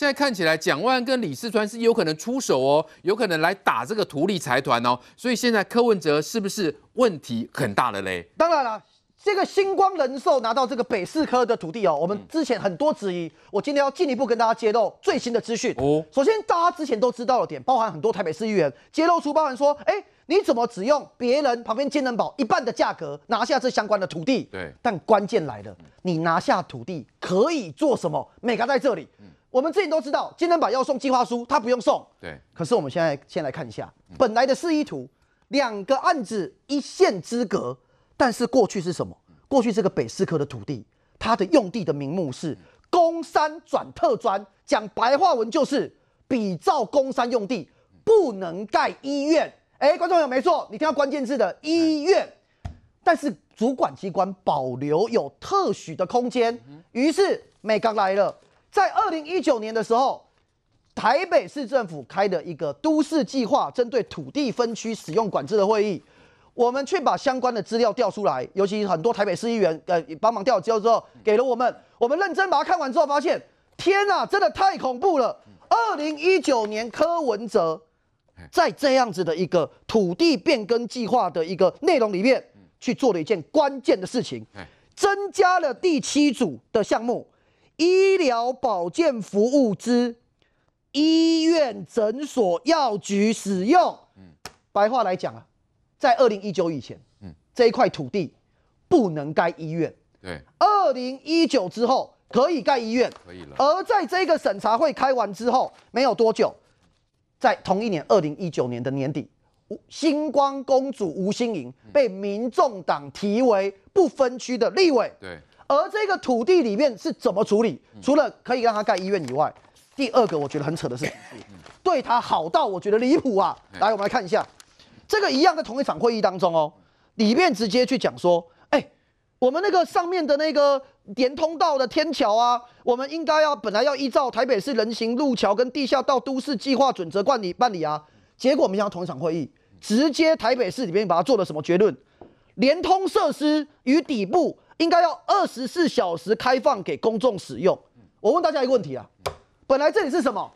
现在看起来，蒋万跟李世川是有可能出手哦，有可能来打这个图利财团哦，所以现在柯文哲是不是问题很大了嘞？当然了，这个星光人寿拿到这个北市科的土地哦，我们之前很多质疑，我今天要进一步跟大家揭露最新的资讯。哦，首先大家之前都知道了点，包含很多台北市议员揭露出，包含说，哎，你怎么只用别人旁边金能保一半的价格拿下这相关的土地？对，但关键来了，你拿下土地可以做什么？美嘉在这里。我们自己都知道，金门板要送计划书，他不用送。对。可是我们现在先来看一下本来的示意图，两个案子一线之隔，但是过去是什么？过去这个北四科的土地，它的用地的名目是工山转特专，讲白话文就是比照工山用地不能盖医院。哎，观众朋友没错，你听到关键字的医院，但是主管机关保留有特许的空间，于是美钢来了。在二零一九年的时候，台北市政府开的一个都市计划针对土地分区使用管制的会议，我们却把相关的资料调出来，尤其很多台北市议员呃帮忙调资之后给了我们，我们认真把它看完之后，发现天呐，真的太恐怖了！二零一九年柯文哲在这样子的一个土地变更计划的一个内容里面去做了一件关键的事情，增加了第七组的项目。医疗保健服务之医院、诊所、药局使用。嗯，白话来讲啊，在二零一九以前，嗯，这一块土地不能盖医院。对，二零一九之后可以盖医院。可以了。而在这个审查会开完之后，没有多久，在同一年二零一九年的年底，星光公主吴心盈被民众党提为不分区的立委。对。而这个土地里面是怎么处理？除了可以让他盖医院以外，第二个我觉得很扯的事情是，对他好到我觉得离谱啊！来，我们来看一下，这个一样在同一场会议当中哦，里面直接去讲说，哎，我们那个上面的那个连通道的天桥啊，我们应该要本来要依照台北市人行路桥跟地下道都市计划准则办理办理啊，结果我们要同一场会议，直接台北市里面把它做了什么结论？连通设施与底部。应该要二十四小时开放给公众使用。我问大家一个问题啊，本来这里是什么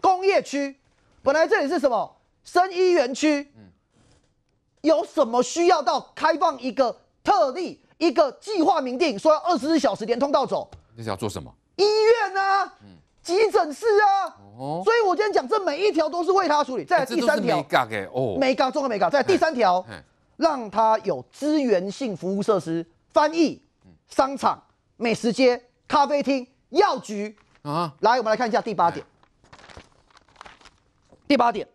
工业区？本来这里是什么生医园区？有什么需要到开放一个特例，一个计划明定，说要二十四小时连通道走？这是要做什么？医院啊，急诊室啊。哦，所以我今天讲，这每一条都是为他处理。再来第三条，没加的哦，没加中合没加。再来第三条，让他有资源性服务设施，翻译。商场、美食街、咖啡厅、药局啊，来，我们来看一下第八点。第八点，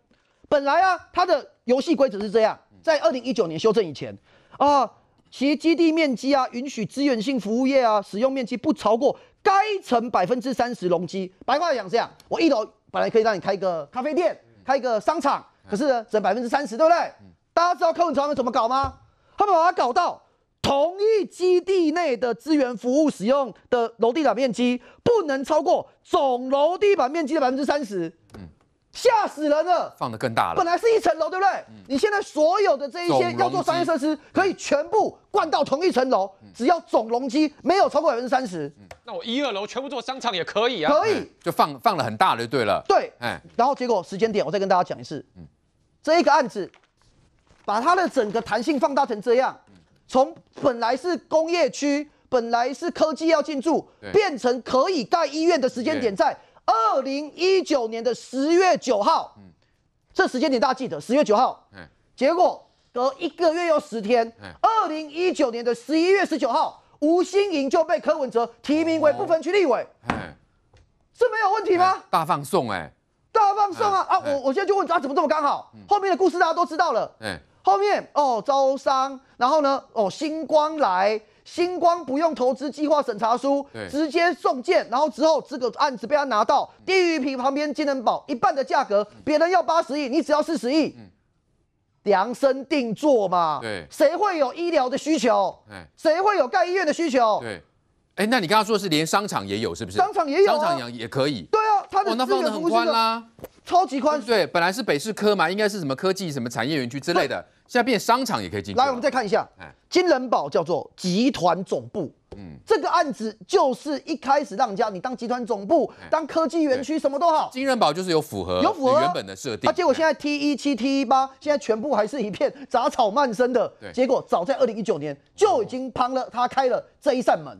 本来啊，它的游戏规则是这样：在二零一九年修正以前啊，其基地面积啊，允许资源性服务业啊，使用面积不超过该层百分之三十容积。白话讲这样：我一楼本来可以让你开一个咖啡店、开一个商场，可是呢，只百分之三十，对不对？大家知道柯文哲他们怎么搞吗？他们把它搞到。同一基地内的资源服务使用的楼地板面积不能超过总楼地板面积的百分之三十。嗯，吓死人了！放的更大了。本来是一层楼，对不对？嗯。你现在所有的这一些要做商业设施，可以全部灌到同一层楼，只要总容积没有超过百分之三十。嗯。那我一二楼全部做商场也可以啊。可以。就放放了很大了，就对了。对。哎，然后结果时间点，我再跟大家讲一次。嗯。这一个案子，把它的整个弹性放大成这样。从本来是工业区，本来是科技要进驻，变成可以盖医院的时间点在二零一九年的十月九号。嗯，这时间点大家记得，十月九号。嗯，结果隔一个月又十天，二零一九年的十一月十九号，吴欣盈就被柯文哲提名为不分区立委。哎，这没有问题吗？大放送哎，大放送啊！啊，我我现在就问他、啊，怎么这么刚好？后面的故事大家都知道了。哎。后面哦，招商，然后呢，哦，星光来，星光不用投资计划审查书，直接送件，然后之后这个案子被他拿到，低于皮旁边金人保一半的价格，别人要八十亿，你只要四十亿，量身定做嘛，对，谁会有医疗的需求？谁会有盖医院的需求？对，哎，那你刚刚说的是连商场也有，是不是？商场也有，商场也可以，对啊，他的资源很宽啦。超级宽对，本来是北市科嘛，应该是什么科技、什么产业园区之类的，现在变商场也可以进。来，我们再看一下，金人宝叫做集团总部，嗯，这个案子就是一开始让人家你当集团总部、当科技园区什么都好，金人宝就是有符合有符合原本的设定，啊，结果现在 T 一七 T 一八现在全部还是一片杂草漫生的，结果早在二零一九年就已经帮了，他开了这一扇门。